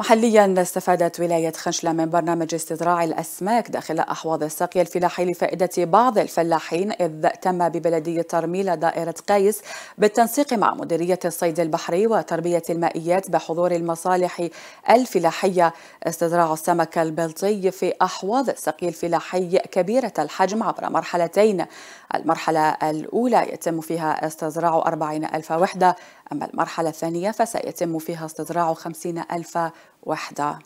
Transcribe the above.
محليا استفادت ولاية خنشلة من برنامج استزراع الأسماك داخل أحواض السقي الفلاحي لفائدة بعض الفلاحين إذ تم ببلدية ترميلة دائرة قايس بالتنسيق مع مديرية الصيد البحري وتربية المائيات بحضور المصالح الفلاحية استزراع السمك البلطي في أحواض السقي الفلاحي كبيرة الحجم عبر مرحلتين المرحلة الأولى يتم فيها استزراع 40 ألف وحدة أما المرحلة الثانية فسيتم فيها استزراع 50 ألف وحدة